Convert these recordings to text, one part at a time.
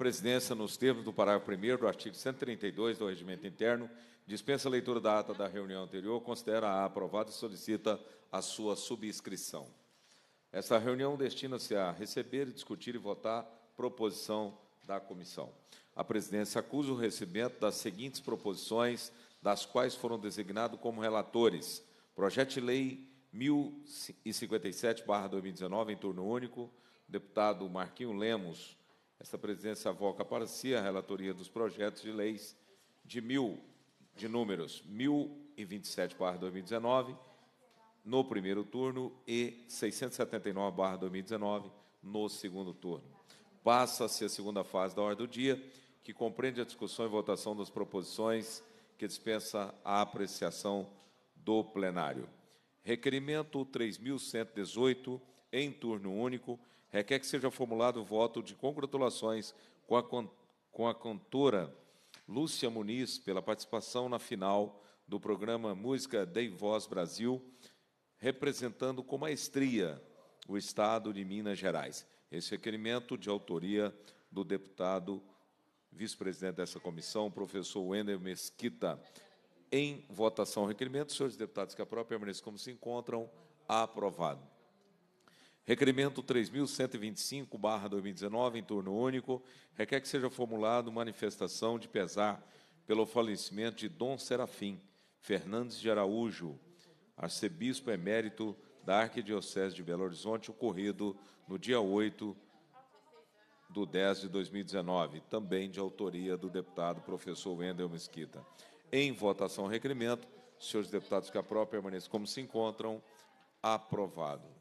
presidência, nos termos do parágrafo 1 do artigo 132 do Regimento Interno, dispensa a leitura da ata da reunião anterior, considera-a aprovada e solicita a sua subscrição. Essa reunião destina-se a receber, discutir e votar proposição da comissão. A presidência acusa o recebimento das seguintes proposições, das quais foram designados como relatores: Projeto de Lei 1057/2019 em turno único, deputado Marquinho Lemos, esta presidência avoca para si a relatoria dos projetos de leis de mil, de números 1027 barra 2019, no primeiro turno, e 679 barra 2019, no segundo turno. Passa-se a segunda fase da ordem do dia, que compreende a discussão e votação das proposições que dispensa a apreciação do plenário. Requerimento 3.118, em turno único, requer que seja formulado o voto de congratulações com a, com a cantora Lúcia Muniz pela participação na final do programa Música Dei Voz Brasil, representando com maestria o Estado de Minas Gerais. Esse requerimento de autoria do deputado vice-presidente dessa comissão, professor Wender Mesquita. Em votação, requerimento, senhores deputados que a própria permaneçam como se encontram. Aprovado. Requerimento 3.125-2019, em turno único, requer que seja formulado manifestação de pesar pelo falecimento de Dom Serafim Fernandes de Araújo, arcebispo emérito da Arquidiocese de Belo Horizonte, ocorrido no dia 8 do 10 de 2019, também de autoria do deputado professor Wendel Mesquita. Em votação, requerimento. Senhores deputados que a própria permaneçam como se encontram, aprovado.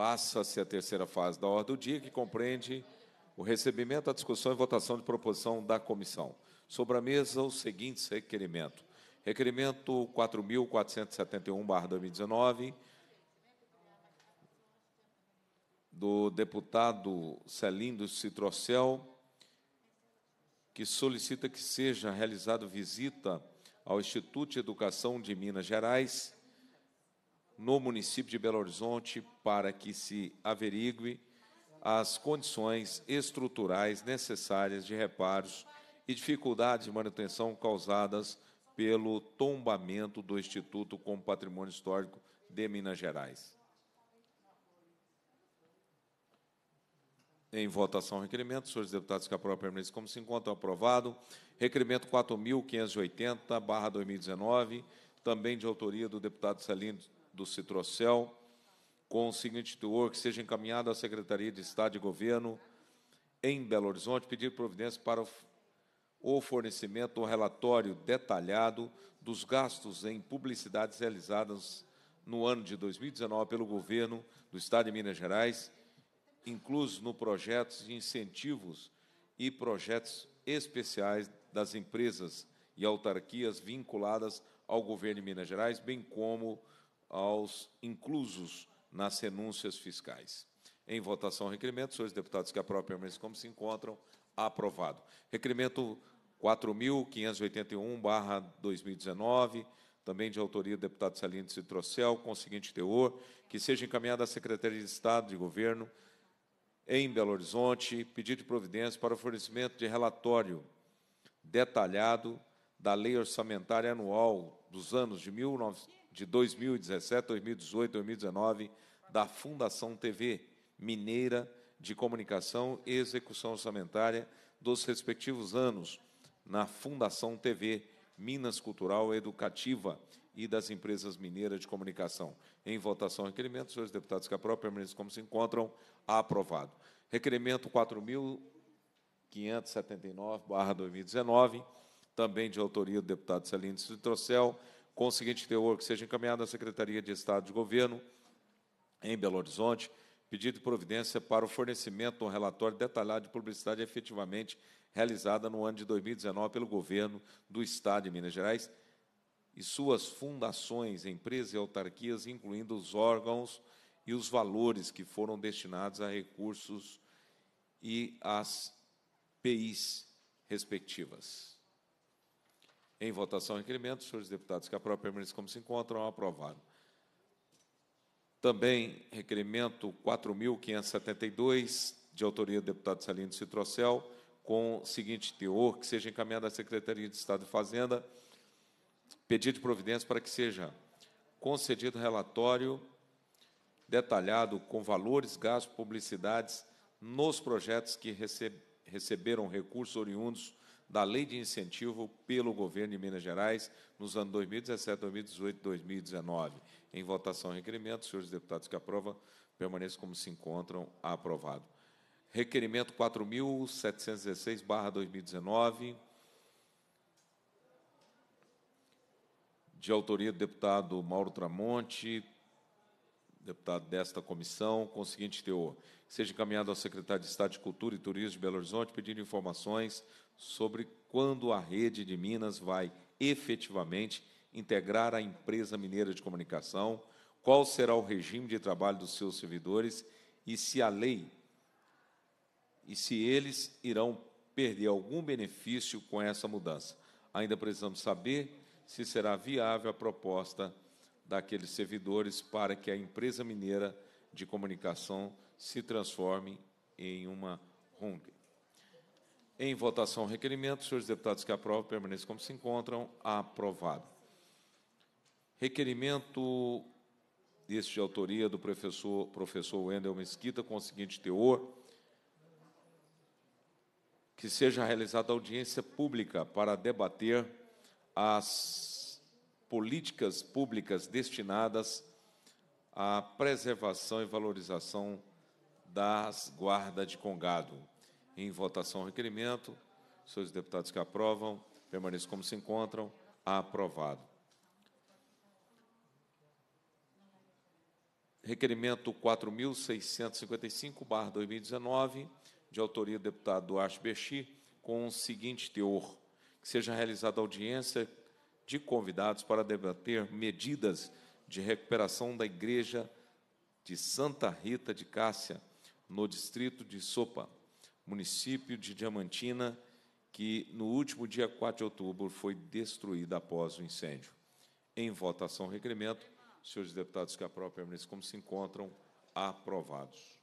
Passa-se a terceira fase da ordem do dia, que compreende o recebimento, a discussão e votação de proposição da comissão. Sobre a mesa, o seguinte requerimento. Requerimento 4.471-2019, do deputado Celindo Citrocel, que solicita que seja realizada visita ao Instituto de Educação de Minas Gerais, no município de Belo Horizonte para que se averigue as condições estruturais necessárias de reparos e dificuldades de manutenção causadas pelo tombamento do Instituto como Patrimônio Histórico de Minas Gerais. Em votação, requerimento. Senhores deputados que aprovam a permanência como se encontra aprovado. Requerimento 4.580, 2019, também de autoria do deputado Salino do Citrocel, com o seguinte teor, que seja encaminhado à Secretaria de Estado de Governo em Belo Horizonte, pedir providência para o fornecimento do relatório detalhado dos gastos em publicidades realizadas no ano de 2019 pelo governo do Estado de Minas Gerais, incluso no projetos de incentivos e projetos especiais das empresas e autarquias vinculadas ao governo de Minas Gerais, bem como aos inclusos nas renúncias fiscais. Em votação, requerimento. Senhores deputados que aprovam, permaneçam como se encontram. Aprovado. Requerimento 4.581-2019, também de autoria do deputado Salinas Citrocel com o seguinte teor, que seja encaminhada à Secretaria de Estado de Governo em Belo Horizonte, pedido de providência para o fornecimento de relatório detalhado da Lei Orçamentária Anual dos anos de, 19, de 2017, 2018, 2019 da Fundação TV Mineira de Comunicação e Execução Orçamentária dos respectivos anos na Fundação TV Minas Cultural Educativa e das empresas mineiras de comunicação. Em votação, requerimento. Senhores deputados que aprovam, permaneçam como se encontram. Aprovado. Requerimento 4.579, 2019 também de autoria do deputado Celino Citrocel, com o seguinte teor, que seja encaminhado à Secretaria de Estado de Governo, em Belo Horizonte, pedido de providência para o fornecimento de um relatório detalhado de publicidade efetivamente realizada no ano de 2019 pelo governo do Estado de Minas Gerais e suas fundações, empresas e autarquias, incluindo os órgãos e os valores que foram destinados a recursos e as PIs respectivas. Em votação, requerimento. Senhores deputados que a permaneçam como se encontram. Aprovado. Também requerimento 4.572, de autoria do deputado Salino Citrocel, com o seguinte teor, que seja encaminhado à Secretaria de Estado de Fazenda, pedido de providência para que seja concedido relatório detalhado com valores, gastos, publicidades nos projetos que receberam recursos oriundos da Lei de Incentivo pelo Governo de Minas Gerais nos anos 2017, 2018 e 2019. Em votação, requerimento. Senhores deputados que aprovam, permaneçam como se encontram. Aprovado. Requerimento 4.716-2019, de autoria do deputado Mauro Tramonte, deputado desta comissão, com o seguinte teor: seja encaminhado ao secretário de Estado de Cultura e Turismo de Belo Horizonte pedindo informações sobre quando a rede de Minas vai efetivamente integrar a empresa mineira de comunicação, qual será o regime de trabalho dos seus servidores e se a lei e se eles irão perder algum benefício com essa mudança. Ainda precisamos saber se será viável a proposta daqueles servidores para que a empresa mineira de comunicação se transforme em uma RUNG. Em votação, requerimento. Senhores deputados que aprovam, permaneçam como se encontram. Aprovado. Requerimento deste de autoria do professor, professor Wendel Mesquita, com o seguinte teor: que seja realizada audiência pública para debater as políticas públicas destinadas à preservação e valorização das guardas de Congado. Em votação, requerimento. Senhores deputados que aprovam, permaneçam como se encontram. Aprovado. Requerimento 4.655-2019, de autoria do deputado Duarte Bechi, com o seguinte teor: que seja realizada audiência de convidados para debater medidas de recuperação da igreja de Santa Rita de Cássia, no distrito de Sopa, município de Diamantina, que no último dia 4 de outubro foi destruída após o incêndio. Em votação, requerimento. Senhores deputados que a própria ministra como se encontram, aprovados.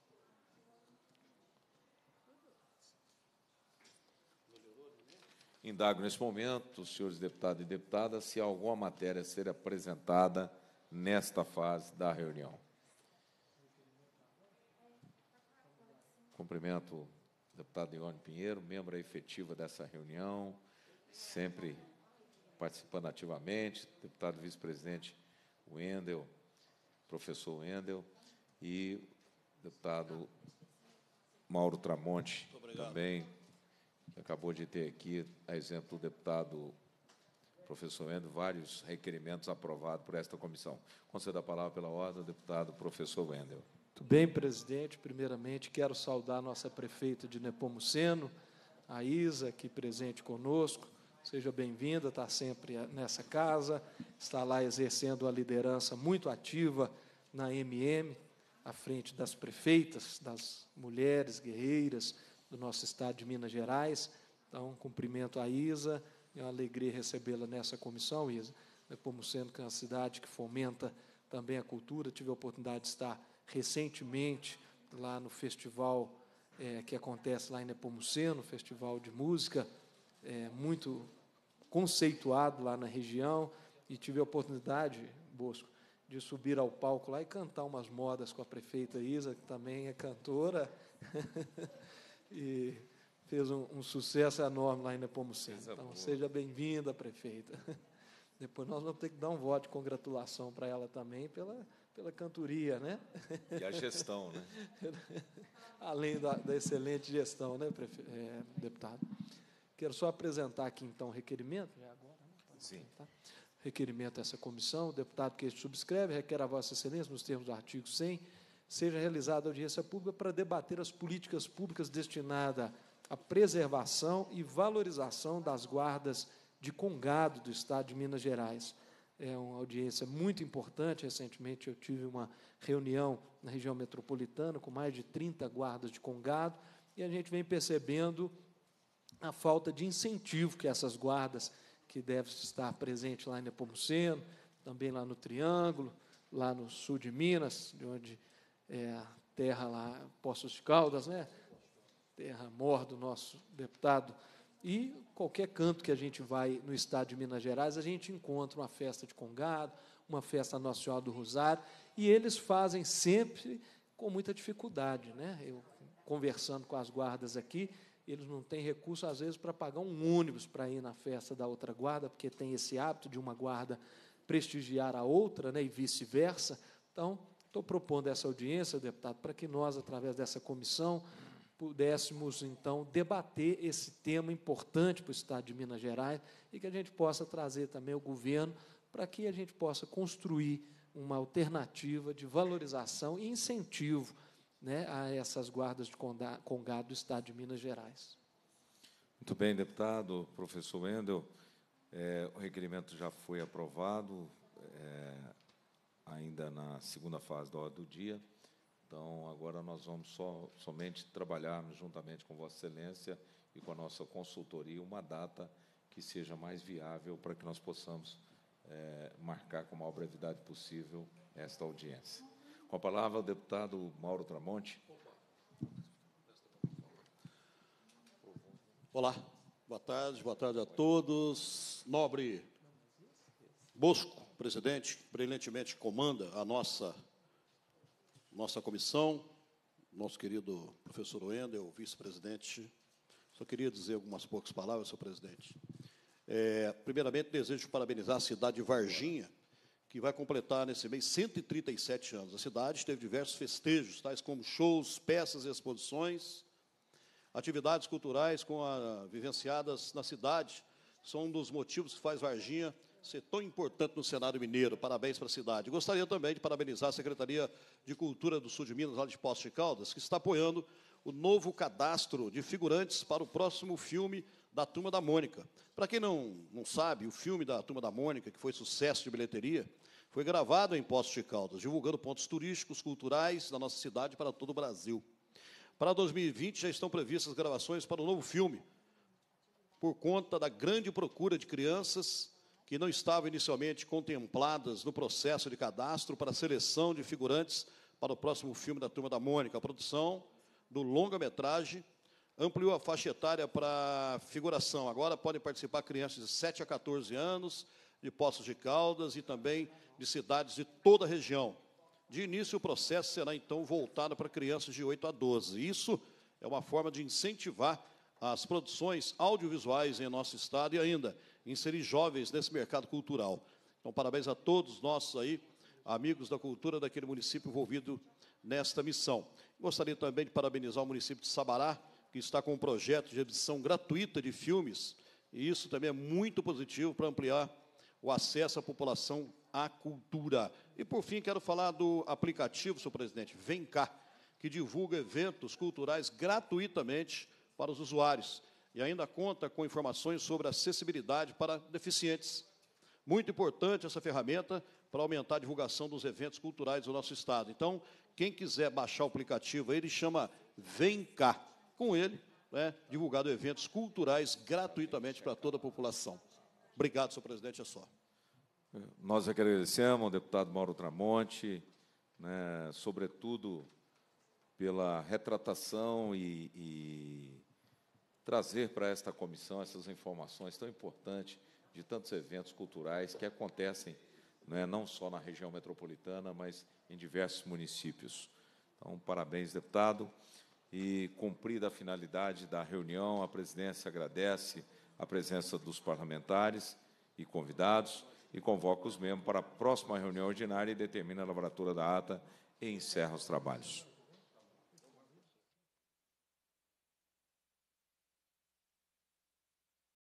Indago nesse momento, senhores deputados e deputadas, se há alguma matéria a ser apresentada nesta fase da reunião. Cumprimento o deputado Ione Pinheiro, membro efetivo dessa reunião, sempre participando ativamente, deputado vice-presidente Wendel, professor Wendel, e deputado Mauro Tramonte, também acabou de ter aqui, a exemplo do deputado professor Wendel, vários requerimentos aprovados por esta comissão. Concedo a palavra pela ordem, deputado professor Wendel. Muito bem, presidente. Primeiramente, quero saudar nossa prefeita de Nepomuceno, a Isa, aqui presente conosco. Seja bem-vinda, está sempre nessa casa, está lá exercendo a liderança muito ativa na MM, à frente das prefeitas, das mulheres guerreiras, do nosso estado de Minas Gerais. Então, cumprimento a Isa, é uma alegria recebê-la nessa comissão, Isa, né, como sendo que é uma cidade que fomenta também a cultura. Tive a oportunidade de estar recentemente lá no festival é, que acontece lá em Nepomuceno, festival de música, é, muito conceituado lá na região, e tive a oportunidade, Bosco, de subir ao palco lá e cantar umas modas com a prefeita Isa, que também é cantora. e fez um, um sucesso enorme lá em Nepomuceno. então, seja bem-vinda, prefeita. Depois nós vamos ter que dar um voto de congratulação para ela também pela, pela cantoria, né? E a gestão, né? Além da, da, excelente gestão, né, prefe... é, deputado? Quero só apresentar aqui, então, o requerimento. É agora, né? Sim. Apresentar. Requerimento a essa comissão. O deputado que este subscreve requer a Vossa Excelência, nos termos do artigo 100 seja realizada audiência pública para debater as políticas públicas destinadas à preservação e valorização das guardas de Congado do Estado de Minas Gerais. É uma audiência muito importante. Recentemente eu tive uma reunião na região metropolitana com mais de 30 guardas de Congado e a gente vem percebendo a falta de incentivo que essas guardas, que devem estar presentes lá em Nepomuceno, também lá no Triângulo, lá no sul de Minas, de onde é, terra lá, Poços de Caldas, né? Terra mor do nosso deputado. E qualquer canto que a gente vai no estado de Minas Gerais, a gente encontra uma festa de Congado, uma festa nacional do Rosário, e eles fazem sempre com muita dificuldade. Né? Eu conversando com as guardas aqui, eles não têm recurso, às vezes, para pagar um ônibus para ir na festa da outra guarda, porque tem esse hábito de uma guarda prestigiar a outra né, e vice-versa. Então, Estou propondo essa audiência, deputado, para que nós, através dessa comissão, pudéssemos, então, debater esse tema importante para o Estado de Minas Gerais e que a gente possa trazer também o governo para que a gente possa construir uma alternativa de valorização e incentivo né, a essas guardas de congado do Estado de Minas Gerais. Muito bem, deputado. Professor Wendel, é, o requerimento já foi aprovado. É, ainda na segunda fase da hora do dia. Então, agora nós vamos somente trabalharmos juntamente com Vossa Excelência e com a nossa consultoria uma data que seja mais viável para que nós possamos é, marcar com a maior brevidade possível esta audiência. Com a palavra, o deputado Mauro Tramonte. Olá, boa tarde, boa tarde a todos. Nobre Bosco, presidente, brilhantemente comanda a nossa, nossa comissão, nosso querido professor Wendel, vice-presidente. Só queria dizer algumas poucas palavras, senhor presidente. É, primeiramente, desejo parabenizar a cidade de Varginha, que vai completar nesse mês 137 anos. A cidade teve diversos festejos, tais como shows, peças e exposições, atividades culturais com a, vivenciadas na cidade, são um dos motivos que faz Varginha ser tão importante no cenário mineiro. Parabéns para a cidade. Gostaria também de parabenizar a Secretaria de Cultura do Sul de Minas, lá de Poços de Caldas, que está apoiando o novo cadastro de figurantes para o próximo filme da Turma da Mônica. Para quem não, não sabe, o filme da Turma da Mônica, que foi sucesso de bilheteria, foi gravado em Poços de Caldas, divulgando pontos turísticos, culturais da nossa cidade para todo o Brasil. Para 2020 já estão previstas gravações para o novo filme, por conta da grande procura de crianças que não estavam inicialmente contempladas no processo de cadastro para seleção de figurantes para o próximo filme da Turma da Mônica. A produção do longa-metragem ampliou a faixa etária para figuração. Agora podem participar crianças de 7 a 14 anos, de Poços de Caldas e também de cidades de toda a região. De início, o processo será então voltado para crianças de 8 a 12. Isso é uma forma de incentivar as produções audiovisuais em nosso estado e ainda inserir jovens nesse mercado cultural. Então, parabéns a todos nossos aí, amigos da cultura daquele município envolvido nesta missão. Gostaria também de parabenizar o município de Sabará, que está com um projeto de exibição gratuita de filmes, e isso também é muito positivo para ampliar o acesso à população à cultura. E, por fim, quero falar do aplicativo, senhor presidente, Vem Cá, que divulga eventos culturais gratuitamente para os usuários e ainda conta com informações sobre acessibilidade para deficientes. Muito importante essa ferramenta para aumentar a divulgação dos eventos culturais do nosso estado. Então, quem quiser baixar o aplicativo, ele chama Vem Cá. Com ele, né, divulgado eventos culturais gratuitamente para toda a população. Obrigado, senhor presidente, é só. É, nós agradecemos ao deputado Mauro Tramonte, né, sobretudo pela retratação e, e trazer para esta comissão essas informações tão importantes de tantos eventos culturais que acontecem né, não só na região metropolitana, mas em diversos municípios. Então, parabéns, deputado. E cumprida a finalidade da reunião, a presidência agradece a presença dos parlamentares e convidados e convoca os membros para a próxima reunião ordinária e determina a lavratura da ata e encerra os trabalhos.